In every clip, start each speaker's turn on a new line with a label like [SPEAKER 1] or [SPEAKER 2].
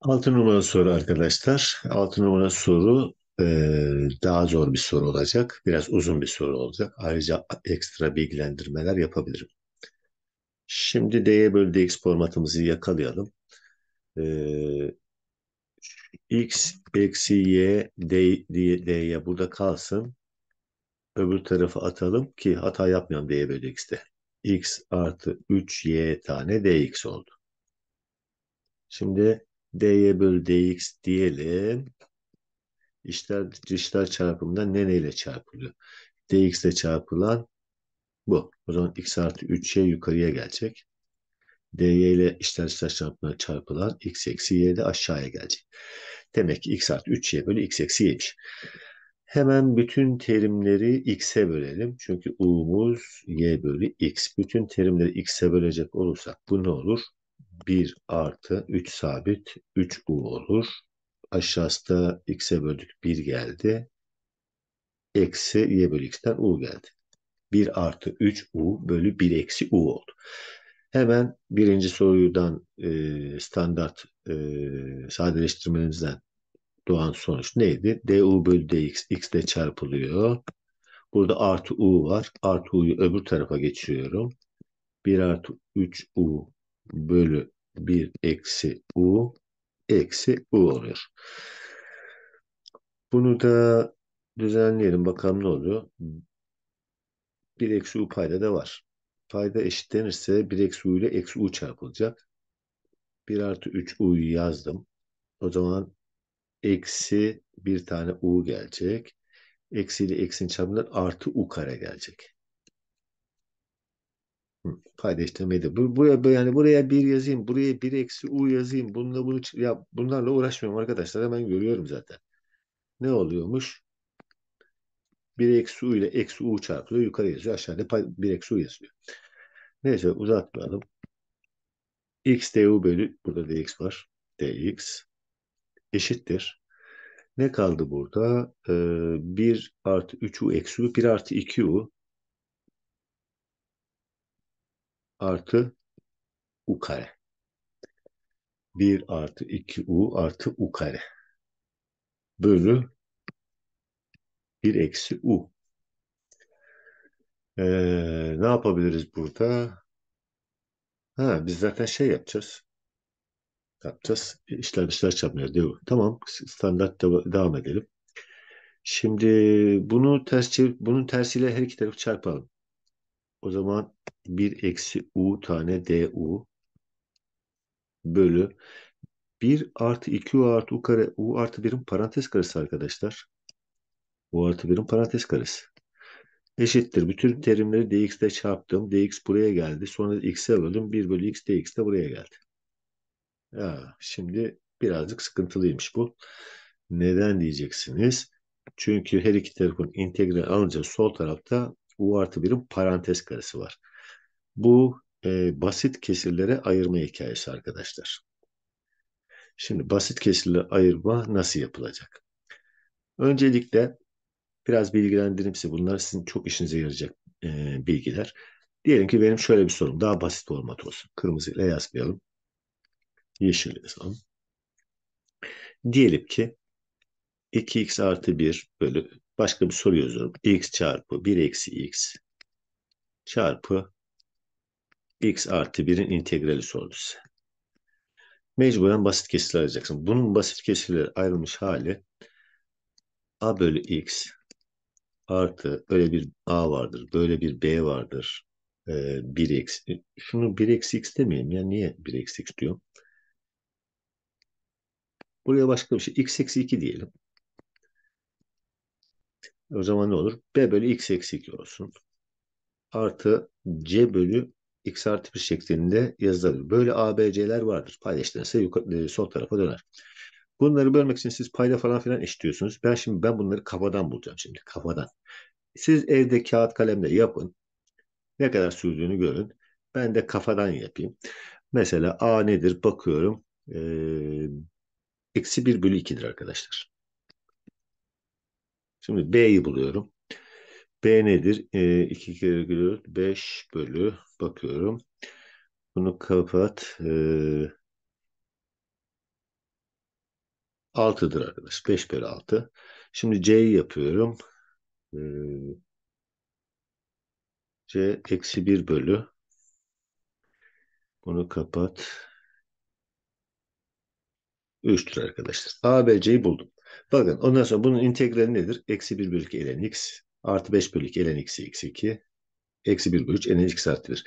[SPEAKER 1] Altı numara soru arkadaşlar. Altı numara soru e, daha zor bir soru olacak. Biraz uzun bir soru olacak. Ayrıca ekstra bilgilendirmeler yapabilirim. Şimdi D bölü DX formatımızı yakalayalım. E, X eksi Y D, D, D'ye burada kalsın. Öbür tarafı atalım ki hata yapmayalım D bölü X'te. X artı 3Y tane DX oldu. Şimdi D'ye böl dx diyelim. İşler, dışlar çarpımında ne neyle çarpılıyor? dx ile çarpılan bu. O zaman x artı 3y yukarıya gelecek. dy ile işler dışlar çarpımına çarpılan x eksi y de aşağıya gelecek. Demek ki x artı 3y bölü x eksi y'miş. Hemen bütün terimleri x'e bölelim. Çünkü u'muz y bölü x. Bütün terimleri x'e bölecek olursak bu ne olur? 1 artı 3 sabit 3u olur. Aşağısı da x'e böldük 1 geldi. Eksi y bölü x'ten u geldi. 1 artı 3u bölü 1 eksi u oldu. Hemen birinci sorudan e, standart e, sadeleştirmemizden doğan sonuç neydi? du bölü dx, x de çarpılıyor. Burada artı u var. Artı u'yu öbür tarafa geçiriyorum. 1 artı 3u bölü 1 eksi u eksi u oluyor. Bunu da düzenleyelim. Bakalım ne oluyor? 1 eksi u payda da var. Payda eşitlenirse 1 eksi u ile eksi u çarpılacak. 1 artı 3 u'yu yazdım. O zaman eksi bir tane u gelecek. Eksi ile eksinin çarpımından artı u kare gelecek paylaştığım medya. buraya yani buraya bir yazayım, buraya bir eksi u yazayım. Bununla bunu ya bunlarla uğraşmıyorum arkadaşlar. Hemen görüyorum zaten. Ne oluyormuş? Bir eksi u ile eksi u çarpılıyor. Yukarı yazıyor. Aşağıda bir eksi u yazıyor. Neyse uzatmayalım. x du bölü burada dx var. dx eşittir. Ne kaldı burada? Ee, 1 artı 3u eksi u 1 artı 2u artı u kare. 1 artı 2u artı u kare. Bölü 1 eksi u. Ee, ne yapabiliriz burada? Ha, biz zaten şey yapacağız. Yapacağız. İşler işler çarpmıyor değil mi? Tamam. Standart de devam edelim. Şimdi bunu ters çevir, bunun tersiyle her iki tarafı çarpalım. O zaman 1 eksi u tane du bölü 1 artı 2u artı u kare u artı 1'in parantez karesi arkadaşlar. u artı 1'in parantez karesi. Eşittir. Bütün terimleri dx'de çarptım. dx buraya geldi. Sonra x'e böldüm. 1 bölü x dx de buraya geldi. Ya, şimdi birazcık sıkıntılıymış bu. Neden diyeceksiniz? Çünkü her iki tarafın integral alınca sol tarafta U artı 1'in parantez karesi var. Bu e, basit kesirlere ayırma hikayesi arkadaşlar. Şimdi basit kesirle ayırma nasıl yapılacak? Öncelikle biraz bilgilendireyim size. Bunlar sizin çok işinize yarayacak e, bilgiler. Diyelim ki benim şöyle bir sorum. Daha basit format olsun. Kırmızı ile yazmayalım. Yeşil yazalım. Diyelim ki 2x artı 1 bölü Başka bir soru yazıyorum. x çarpı 1 eksi x çarpı x artı 1'in integrali sordu size. Mecburen basit kesirler alacaksın. Bunun basit kesirlere ayrılmış hali a bölü x artı böyle bir a vardır, böyle bir b vardır. 1 e, eksi. Şunu 1 eksi x demeyeyim ya. Niye 1 eksi x diyorum? Buraya başka bir şey. x eksi 2 diyelim. O zaman ne olur? B bölü x eksi 2 olsun. Artı c bölü x artı 1 şeklinde yazılabilir. Böyle ABC'ler vardır. Paylaştığınızda yukarı, e, sol tarafa döner. Bunları bölmek için siz payda falan filan işliyorsunuz. Ben şimdi ben bunları kafadan bulacağım şimdi kafadan. Siz evde kağıt kalemle yapın. Ne kadar sürdüğünü görün. Ben de kafadan yapayım. Mesela A nedir bakıyorum. Eksi 1 bölü 2'dir arkadaşlar. Şimdi B'yi buluyorum. B nedir? E, kere gülüyor. 5 bölü bakıyorum. Bunu kapat. E, 6'dır arkadaş. 5 bölü 6. Şimdi C'yi yapıyorum. E, C eksi 1 bölü. Bunu kapat. 3'tür arkadaşlar. A, B, C'yi buldum. Bakın ondan sonra bunun integrali nedir? Eksi 1 bölü 2 ln x artı 5 bölü 2 ln x'i eksi 2 eksi 1 bölü 3 ln x artı 1.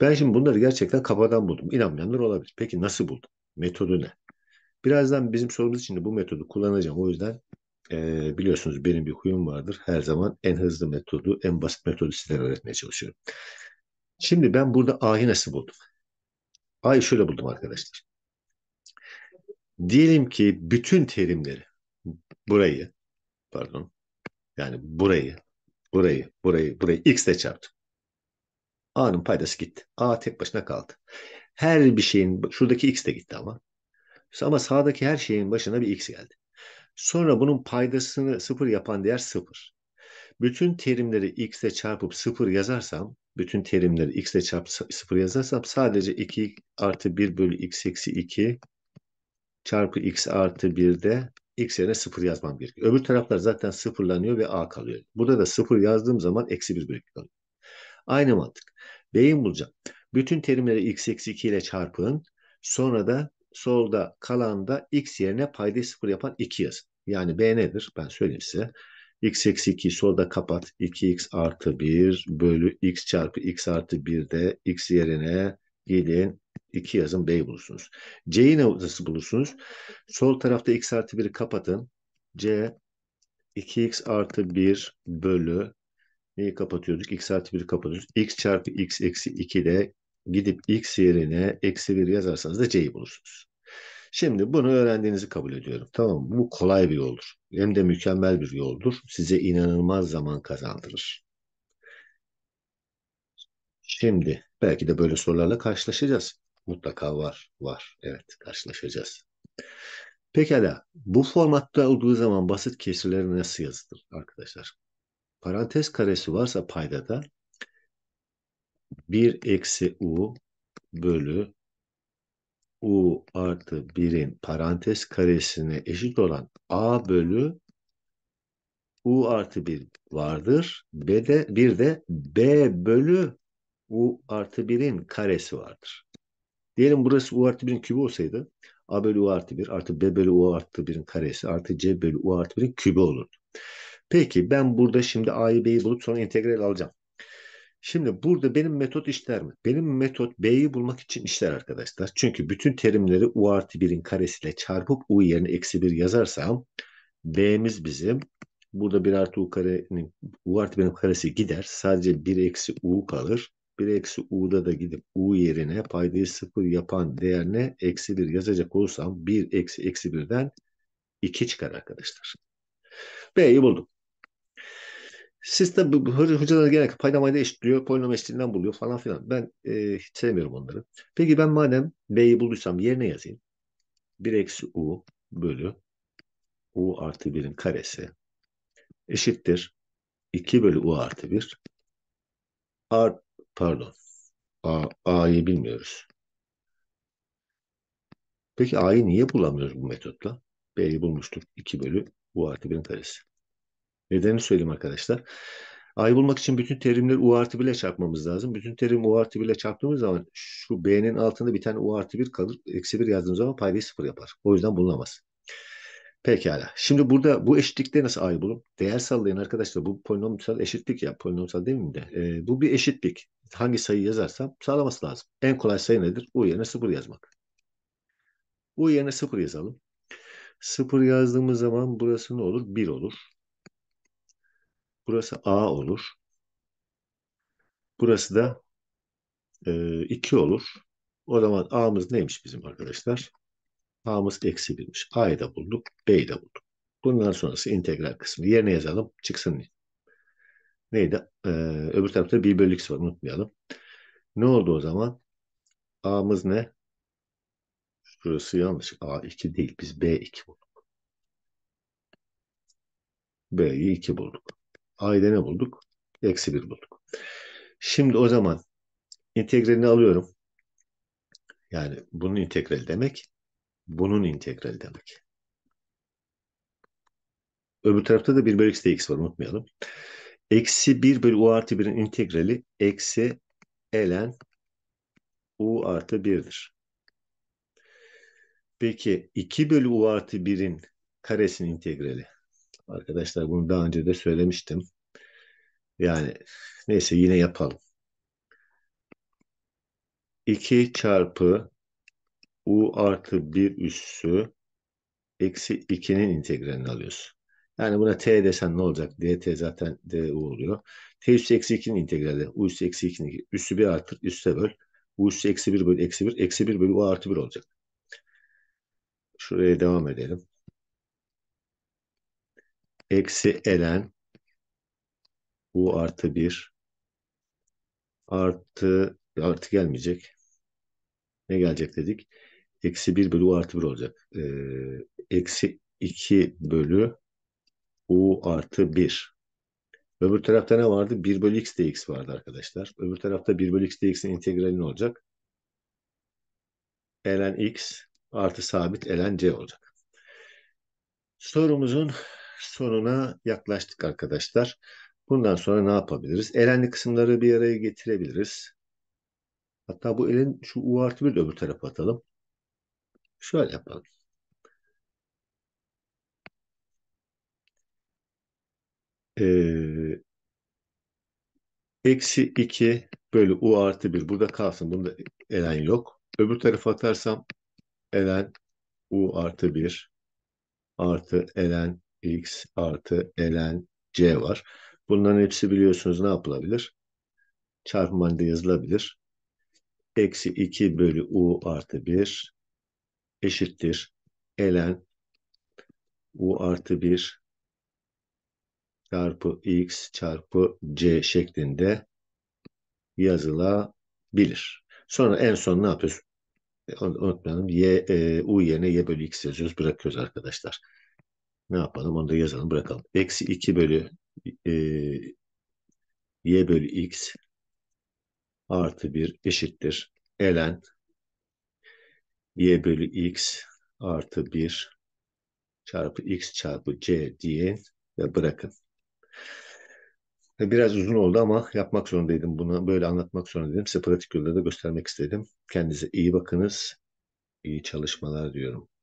[SPEAKER 1] Ben şimdi bunları gerçekten kafadan buldum. İnanmayanlar olabilir. Peki nasıl buldum? Metodu ne? Birazdan bizim sorumuz için de bu metodu kullanacağım. O yüzden e, biliyorsunuz benim bir huyum vardır. Her zaman en hızlı metodu, en basit metodu sizlere öğretmeye çalışıyorum. Şimdi ben burada A'yı nasıl buldum? A'yı şöyle buldum arkadaşlar. Diyelim ki bütün terimleri burayı pardon yani burayı burayı burayı burayı x ile çarptım. A'nın paydası gitti. A tek başına kaldı. Her bir şeyin şuradaki x de gitti ama. Ama sağdaki her şeyin başına bir x geldi. Sonra bunun paydasını sıfır yapan değer sıfır. Bütün terimleri x ile çarpıp sıfır yazarsam bütün terimleri x ile çarp sıfır yazarsam sadece 2 artı 1 bölü x eksi 2 çarpı x artı 1 de x yerine 0 yazmam gerekiyor. Öbür taraflar zaten sıfırlanıyor ve a kalıyor. Burada da 0 yazdığım zaman eksi 1 bölü kalıyor. Aynı mantık. B'yi bulacağım. Bütün terimleri x eksi 2 ile çarpın. Sonra da solda kalan da x yerine payda 0 yapan 2 yazın. Yani b nedir? Ben söyleyeyim size. x eksi 2 solda kapat. 2x artı 1 bölü x çarpı x artı 1 de x yerine gelin 2 yazın B'yi bulursunuz. C'yi nasıl bulursunuz? Sol tarafta x artı 1'i kapatın. C 2x artı 1 bölü neyi kapatıyorduk? x artı 1'i kapatıyoruz. x çarpı x eksi 2 de gidip x yerine eksi 1 yazarsanız da c'yi bulursunuz. Şimdi bunu öğrendiğinizi kabul ediyorum. Tamam mı? Bu kolay bir yoldur. Hem de mükemmel bir yoldur. Size inanılmaz zaman kazandırır. Şimdi belki de böyle sorularla karşılaşacağız. Mutlaka var, var. Evet, karşılaşacağız. Pekala, bu formatta olduğu zaman basit kesirleri nasıl yazılır arkadaşlar? Parantez karesi varsa paydada 1 eksi u bölü u artı 1'in parantez karesine eşit olan a bölü u artı 1 vardır. B de, bir de b bölü u artı 1'in karesi vardır. Diyelim burası U artı 1'in kübü olsaydı A bölü U artı 1 artı B bölü U artı 1'in karesi artı C bölü U artı 1'in kübü olurdu. Peki ben burada şimdi A'yı B'yi bulup sonra integral alacağım. Şimdi burada benim metot işler mi? Benim metot B'yi bulmak için işler arkadaşlar. Çünkü bütün terimleri U artı 1'in karesiyle çarpıp U yerine eksi 1 yazarsam B'miz bizim burada 1 artı U karenin U artı 1'in karesi gider. Sadece 1 eksi U kalır. 1 eksi u'da da gidip u yerine paydayı 0 yapan değerine eksi 1 yazacak olursam 1 eksi eksi 1'den 2 çıkar arkadaşlar. B'yi buldum. Siz de bu hocalar genellikle paylamayla eşitliyor, polinom eşitliğinden buluyor falan filan. Ben e, hiç sevmiyorum onları. Peki ben madem B'yi bulduysam yerine yazayım. 1 eksi U bölü U artı 1'in karesi eşittir. 2 bölü U artı 1 art, Pardon. A, A'yı bilmiyoruz. Peki A'yı niye bulamıyoruz bu metotla? B'yi bulmuştuk. 2 bölü U artı 1'in karesi. Nedenini söyleyeyim arkadaşlar. A'yı bulmak için bütün terimleri U artı 1 ile çarpmamız lazım. Bütün terim U artı 1 ile çarptığımız zaman şu B'nin altında bir tane U artı 1 kalır. Eksi 1 yazdığımız zaman paydayı 0 yapar. O yüzden bulunamaz. Pekala. Şimdi burada bu eşitlikte nasıl a'yı bulun? Değer sallayan arkadaşlar bu polinomsal eşitlik ya. Polinomsal değil mi de? Ee, bu bir eşitlik. Hangi sayı yazarsam sağlaması lazım. En kolay sayı nedir? U yerine 0 yazmak. U yerine 0 yazalım. 0 yazdığımız zaman burası ne olur? 1 olur. Burası a olur. Burası da e, 2 olur. O zaman a'mız neymiş bizim arkadaşlar? A'mız eksi birmiş. A'yı da bulduk. B'yi de bulduk. Bundan sonrası integral kısmı. Yerine yazalım. Çıksın. Neydi? Ee, öbür tarafta 1 bölü x var. Unutmayalım. Ne oldu o zaman? A'mız ne? Şurası yanlış. A2 değil. Biz B2 bulduk. B'yi 2 bulduk. A'yı da ne bulduk? Eksi 1 bulduk. Şimdi o zaman integralini alıyorum. Yani bunun integrali demek bunun integrali demek. Öbür tarafta da 1 bölü x dx var unutmayalım. Eksi 1 bölü u artı 1'in integrali eksi ln u artı 1'dir. Peki 2 bölü u artı 1'in karesinin integrali. Arkadaşlar bunu daha önce de söylemiştim. Yani neyse yine yapalım. 2 çarpı u artı 1 üssü eksi 2'nin integralini alıyorsun. Yani buna t desen ne olacak? dt zaten du oluyor. t üssü eksi 2'nin integrali. u üssü eksi 2'nin üssü 1 artı üste böl. u üssü eksi 1 bölü eksi 1. Eksi 1 bölü u artı 1 olacak. Şuraya devam edelim. Eksi elen u artı 1 artı artı gelmeyecek. Ne gelecek dedik? eksi 1 bölü u artı 1 olacak. Ee, eksi 2 bölü u artı 1. Öbür tarafta ne vardı? 1 bölü x dx vardı arkadaşlar. Öbür tarafta 1 bölü x dx'in integrali ne olacak? ln x artı sabit ln c olacak. Sorumuzun sonuna yaklaştık arkadaşlar. Bundan sonra ne yapabiliriz? Elenli kısımları bir araya getirebiliriz. Hatta bu elin şu u artı bir öbür tarafa atalım. Şöyle yapalım. Ee, eksi 2 bölü u artı 1 burada kalsın. Bunda elen yok. Öbür tarafa atarsam elen u artı 1 artı elen x artı elen c var. Bunların hepsi biliyorsunuz ne yapılabilir? Çarpım halinde yazılabilir. Eksi 2 bölü u artı 1 eşittir. Elen u artı 1 çarpı x çarpı c şeklinde yazılabilir. Sonra en son ne yapıyoruz? E, unutmayalım. Y, e, U yerine Y bölü X yazıyoruz. Bırakıyoruz arkadaşlar. Ne yapalım? Onu da yazalım. Bırakalım. Eksi 2 bölü e, Y bölü X artı 1 eşittir. Elen y bölü x artı 1 çarpı x çarpı c diye ve bırakın. Biraz uzun oldu ama yapmak zorundaydım. Bunu böyle anlatmak zorundaydım. Size pratik yolda da göstermek istedim. Kendinize iyi bakınız. İyi çalışmalar diyorum.